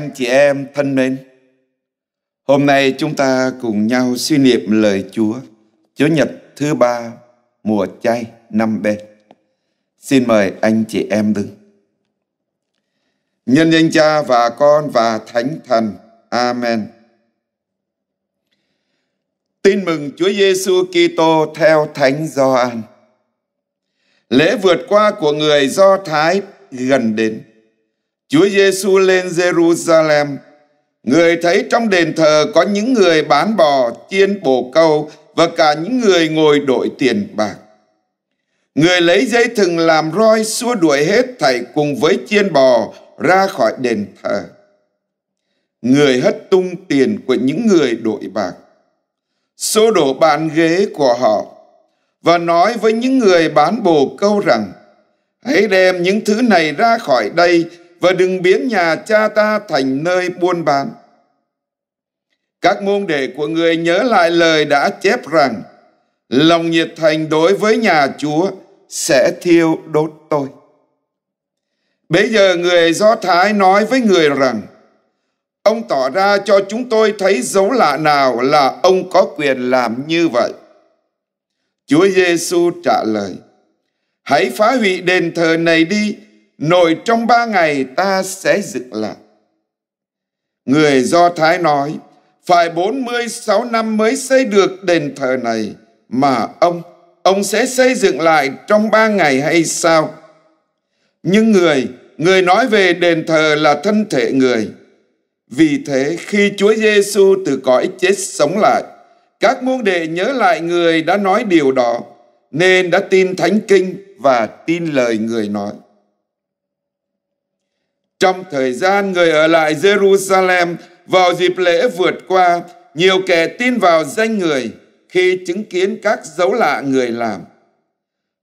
anh chị em thân mến. Hôm nay chúng ta cùng nhau suy niệm lời Chúa, Chúa Nhật thứ ba, mùa chay năm b Xin mời anh chị em đứng. Nhân danh Cha và Con và Thánh Thần. Amen. Tin mừng Chúa Giêsu Kitô theo Thánh Gioan. Lễ vượt qua của người Do Thái gần đến. Chúa Giêsu lên Jerusalem. Người thấy trong đền thờ có những người bán bò, chiên bồ câu và cả những người ngồi đội tiền bạc. Người lấy dây thừng làm roi xua đuổi hết thảy cùng với chiên bò ra khỏi đền thờ. Người hất tung tiền của những người đội bạc, xô đổ bàn ghế của họ và nói với những người bán bồ câu rằng hãy đem những thứ này ra khỏi đây và đừng biến nhà cha ta thành nơi buôn bán. Các môn đệ của người nhớ lại lời đã chép rằng lòng nhiệt thành đối với nhà Chúa sẽ thiêu đốt tôi. Bây giờ người Do Thái nói với người rằng Ông tỏ ra cho chúng tôi thấy dấu lạ nào là ông có quyền làm như vậy. Chúa Giêsu trả lời Hãy phá hủy đền thờ này đi nội trong ba ngày ta sẽ dựng lại. Người Do Thái nói, phải 46 năm mới xây được đền thờ này, mà ông, ông sẽ xây dựng lại trong ba ngày hay sao? Nhưng người, người nói về đền thờ là thân thể người. Vì thế khi Chúa Giêsu từ cõi chết sống lại, các môn đệ nhớ lại người đã nói điều đó, nên đã tin thánh kinh và tin lời người nói. Trong thời gian người ở lại Jerusalem vào dịp lễ vượt qua, nhiều kẻ tin vào danh người khi chứng kiến các dấu lạ người làm.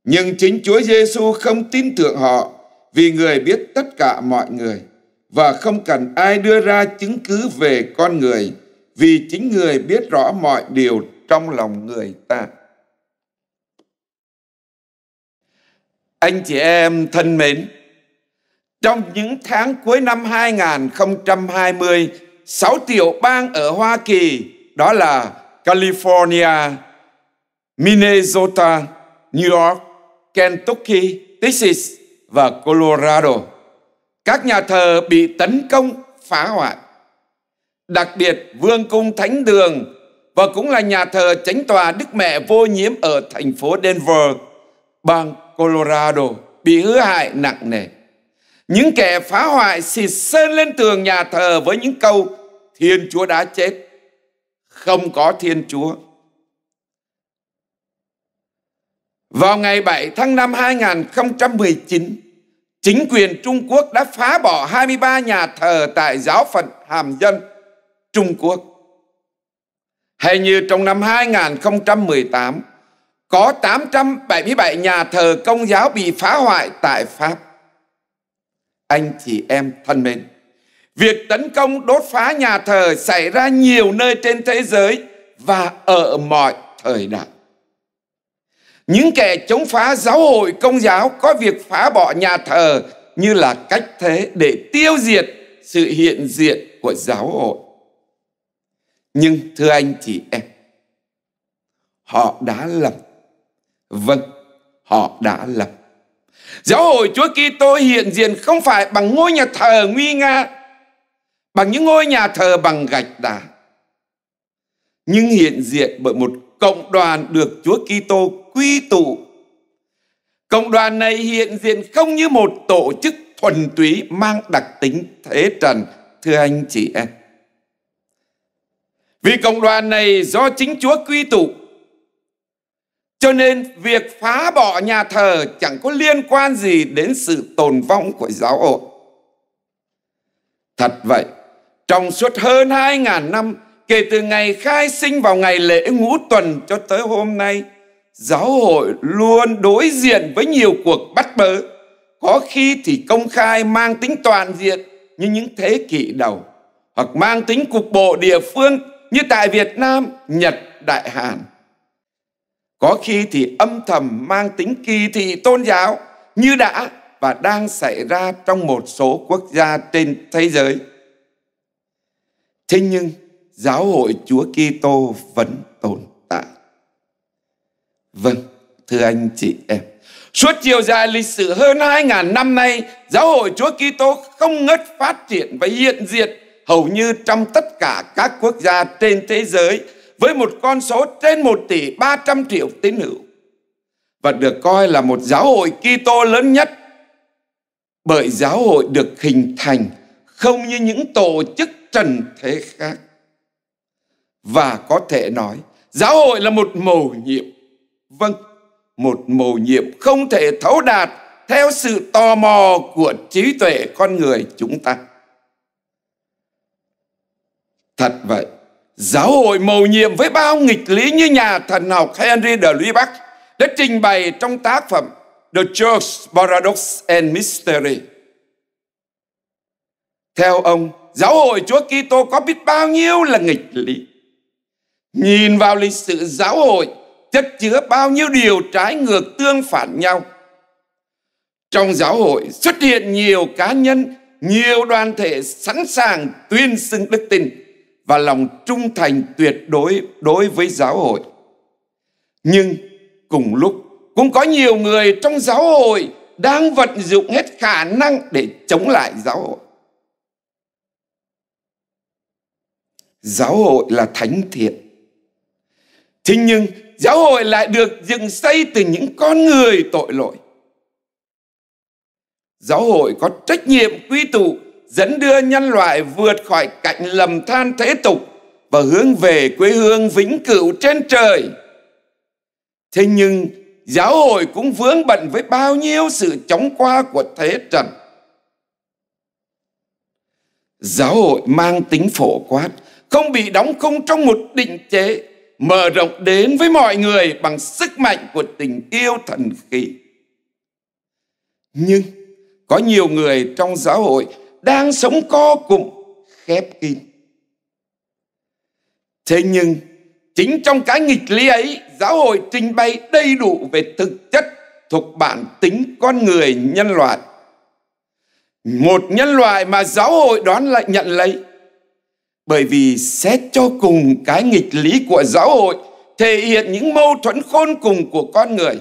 Nhưng chính Chúa Giêsu không tin tưởng họ vì người biết tất cả mọi người và không cần ai đưa ra chứng cứ về con người vì chính người biết rõ mọi điều trong lòng người ta. Anh chị em thân mến, trong những tháng cuối năm 2020, 6 tiểu bang ở Hoa Kỳ đó là California, Minnesota, New York, Kentucky, Texas và Colorado. Các nhà thờ bị tấn công phá hoại. Đặc biệt Vương cung Thánh đường và cũng là nhà thờ Chánh tòa Đức Mẹ Vô Nhiễm ở thành phố Denver, bang Colorado bị hư hại nặng nề. Những kẻ phá hoại xịt sơn lên tường nhà thờ với những câu Thiên Chúa đã chết. Không có Thiên Chúa. Vào ngày 7 tháng 5 2019, chính quyền Trung Quốc đã phá bỏ 23 nhà thờ tại giáo phận Hàm Dân, Trung Quốc. Hay như trong năm 2018, có 877 nhà thờ công giáo bị phá hoại tại Pháp anh chị em thân mến. Việc tấn công đốt phá nhà thờ xảy ra nhiều nơi trên thế giới và ở mọi thời đại. Những kẻ chống phá giáo hội công giáo có việc phá bỏ nhà thờ như là cách thế để tiêu diệt sự hiện diện của giáo hội. Nhưng thưa anh chị em, họ đã lầm. Vâng, họ đã lầm. Giáo hội Chúa Kitô hiện diện không phải bằng ngôi nhà thờ nguy nga, bằng những ngôi nhà thờ bằng gạch đá, nhưng hiện diện bởi một cộng đoàn được Chúa Kitô quy tụ. Cộng đoàn này hiện diện không như một tổ chức thuần túy mang đặc tính thế trần, thưa anh chị em. Vì cộng đoàn này do chính Chúa quy tụ cho nên việc phá bỏ nhà thờ chẳng có liên quan gì đến sự tồn vong của giáo hội. Thật vậy, trong suốt hơn 2.000 năm kể từ ngày khai sinh vào ngày lễ ngũ tuần cho tới hôm nay, giáo hội luôn đối diện với nhiều cuộc bắt bớ, có khi thì công khai mang tính toàn diện như những thế kỷ đầu, hoặc mang tính cục bộ địa phương như tại Việt Nam, Nhật, Đại Hàn – có khi thì âm thầm mang tính kỳ thị tôn giáo như đã và đang xảy ra trong một số quốc gia trên thế giới. Thế nhưng giáo hội Chúa Kitô vẫn tồn tại. Vâng, thưa anh chị em, suốt chiều dài lịch sử hơn 2.000 năm nay, giáo hội Chúa Kitô không ngớt phát triển và hiện diện hầu như trong tất cả các quốc gia trên thế giới với một con số trên 1 tỷ 300 triệu tín hữu và được coi là một giáo hội Kitô lớn nhất bởi giáo hội được hình thành không như những tổ chức trần thế khác. Và có thể nói, giáo hội là một mầu nhiệm. Vâng, một mầu nhiệm không thể thấu đạt theo sự tò mò của trí tuệ con người chúng ta. Thật vậy, Giáo hội mầu nhiệm với bao nghịch lý như nhà thần học Henry de Lubac đã trình bày trong tác phẩm The Church Paradox and Mystery. Theo ông, giáo hội Chúa Kitô có biết bao nhiêu là nghịch lý. Nhìn vào lịch sử giáo hội, chất chứa bao nhiêu điều trái ngược tương phản nhau. Trong giáo hội xuất hiện nhiều cá nhân, nhiều đoàn thể sẵn sàng tuyên xưng đức tin và lòng trung thành tuyệt đối đối với giáo hội. Nhưng cùng lúc cũng có nhiều người trong giáo hội đang vận dụng hết khả năng để chống lại giáo hội. Giáo hội là thánh thiện. Thế nhưng giáo hội lại được dựng xây từ những con người tội lỗi. Giáo hội có trách nhiệm quy tụ dẫn đưa nhân loại vượt khỏi cạnh lầm than thế tục và hướng về quê hương vĩnh cửu trên trời. Thế nhưng, giáo hội cũng vướng bận với bao nhiêu sự chống qua của thế trần. Giáo hội mang tính phổ quát, không bị đóng khung trong một định chế, mở rộng đến với mọi người bằng sức mạnh của tình yêu thần khí. Nhưng có nhiều người trong giáo hội đang sống co cụm khép kín thế nhưng chính trong cái nghịch lý ấy giáo hội trình bày đầy đủ về thực chất thuộc bản tính con người nhân loại một nhân loại mà giáo hội đón lại nhận lấy bởi vì xét cho cùng cái nghịch lý của giáo hội thể hiện những mâu thuẫn khôn cùng của con người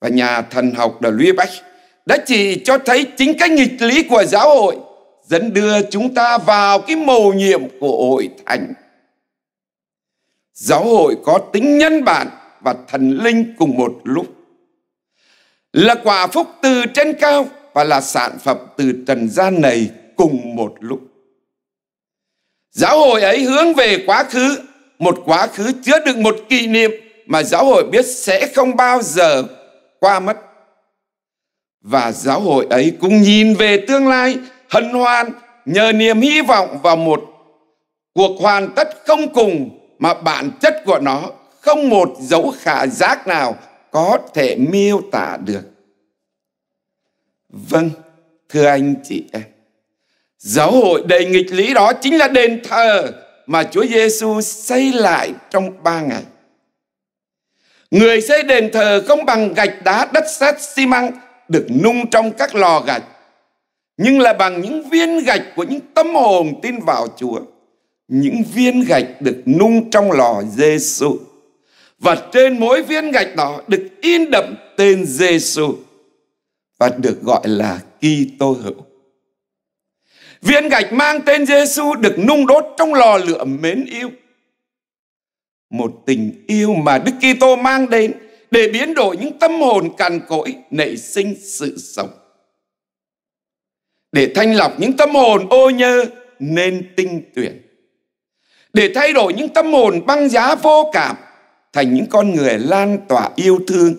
và nhà thần học là Lübeck đã chỉ cho thấy chính cái nghịch lý của giáo hội dẫn đưa chúng ta vào cái mầu nhiệm của hội thánh. Giáo hội có tính nhân bản và thần linh cùng một lúc. Là quả phúc từ trên cao và là sản phẩm từ trần gian này cùng một lúc. Giáo hội ấy hướng về quá khứ, một quá khứ chứa đựng một kỷ niệm mà giáo hội biết sẽ không bao giờ qua mất. Và giáo hội ấy cũng nhìn về tương lai hân hoan nhờ niềm hy vọng vào một cuộc hoàn tất không cùng mà bản chất của nó không một dấu khả giác nào có thể miêu tả được. Vâng, thưa anh chị em, giáo hội đầy nghịch lý đó chính là đền thờ mà Chúa Giêsu xây lại trong ba ngày. Người xây đền thờ không bằng gạch đá đất sét xi măng được nung trong các lò gạch, nhưng là bằng những viên gạch của những tâm hồn tin vào Chúa. Những viên gạch được nung trong lò Giêsu và trên mỗi viên gạch đó được in đậm tên Giêsu và được gọi là Kitô hữu. Viên gạch mang tên Giêsu được nung đốt trong lò lửa mến yêu. Một tình yêu mà Đức Kitô mang đến để biến đổi những tâm hồn cằn cỗi nảy sinh sự sống. Để thanh lọc những tâm hồn ô nhơ nên tinh tuyển. Để thay đổi những tâm hồn băng giá vô cảm thành những con người lan tỏa yêu thương.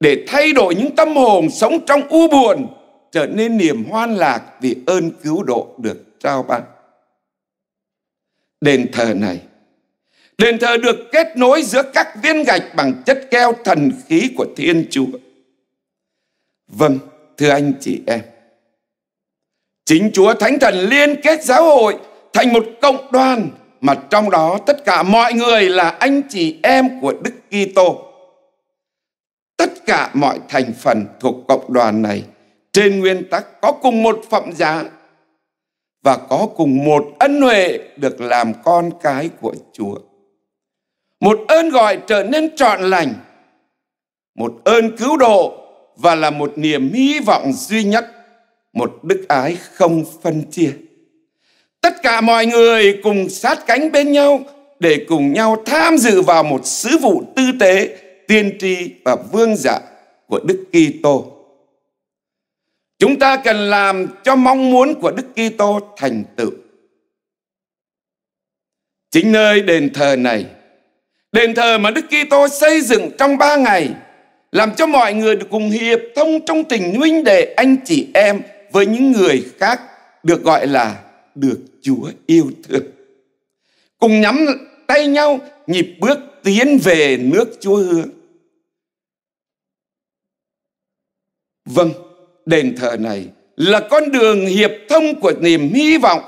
Để thay đổi những tâm hồn sống trong u buồn trở nên niềm hoan lạc vì ơn cứu độ được trao ban. Đền thờ này Đền thờ được kết nối giữa các viên gạch bằng chất keo thần khí của Thiên Chúa. Vâng, thưa anh chị em. Chính Chúa Thánh Thần liên kết giáo hội thành một cộng đoàn mà trong đó tất cả mọi người là anh chị em của Đức Kitô. Tất cả mọi thành phần thuộc cộng đoàn này trên nguyên tắc có cùng một phẩm giá và có cùng một ân huệ được làm con cái của Chúa một ơn gọi trở nên trọn lành, một ơn cứu độ và là một niềm hy vọng duy nhất, một đức ái không phân chia. Tất cả mọi người cùng sát cánh bên nhau để cùng nhau tham dự vào một sứ vụ tư tế, tiên tri và vương giả của Đức Kitô. Chúng ta cần làm cho mong muốn của Đức Kitô thành tựu. Chính nơi đền thờ này Đền thờ mà Đức Kitô xây dựng trong ba ngày làm cho mọi người được cùng hiệp thông trong tình huynh đệ anh chị em với những người khác được gọi là được Chúa yêu thương. Cùng nhắm tay nhau nhịp bước tiến về nước Chúa hứa. Vâng, đền thờ này là con đường hiệp thông của niềm hy vọng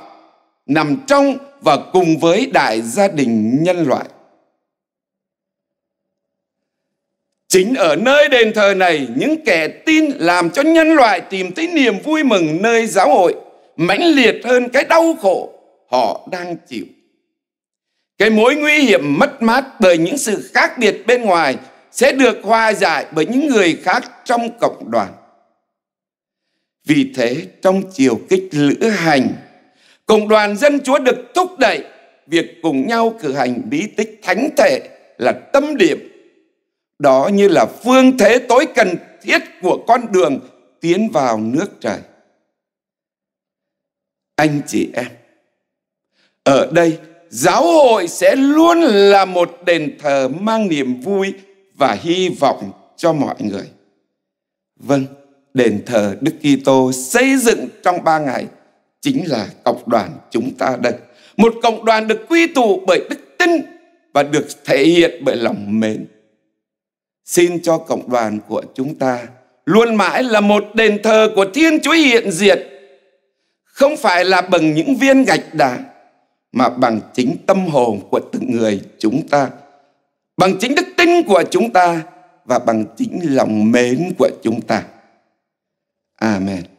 nằm trong và cùng với đại gia đình nhân loại. Chính ở nơi đền thờ này, những kẻ tin làm cho nhân loại tìm thấy niềm vui mừng nơi giáo hội mãnh liệt hơn cái đau khổ họ đang chịu. Cái mối nguy hiểm mất mát bởi những sự khác biệt bên ngoài sẽ được hòa giải bởi những người khác trong cộng đoàn. Vì thế, trong chiều kích lữ hành, cộng đoàn dân Chúa được thúc đẩy việc cùng nhau cử hành bí tích thánh thể là tâm điểm đó như là phương thế tối cần thiết của con đường tiến vào nước trời anh chị em ở đây giáo hội sẽ luôn là một đền thờ mang niềm vui và hy vọng cho mọi người vâng đền thờ đức kitô xây dựng trong ba ngày chính là cộng đoàn chúng ta đây một cộng đoàn được quy tụ bởi đức tin và được thể hiện bởi lòng mến Xin cho cộng đoàn của chúng ta luôn mãi là một đền thờ của Thiên Chúa hiện diệt, không phải là bằng những viên gạch đá, mà bằng chính tâm hồn của từng người chúng ta, bằng chính đức tin của chúng ta và bằng chính lòng mến của chúng ta. Amen.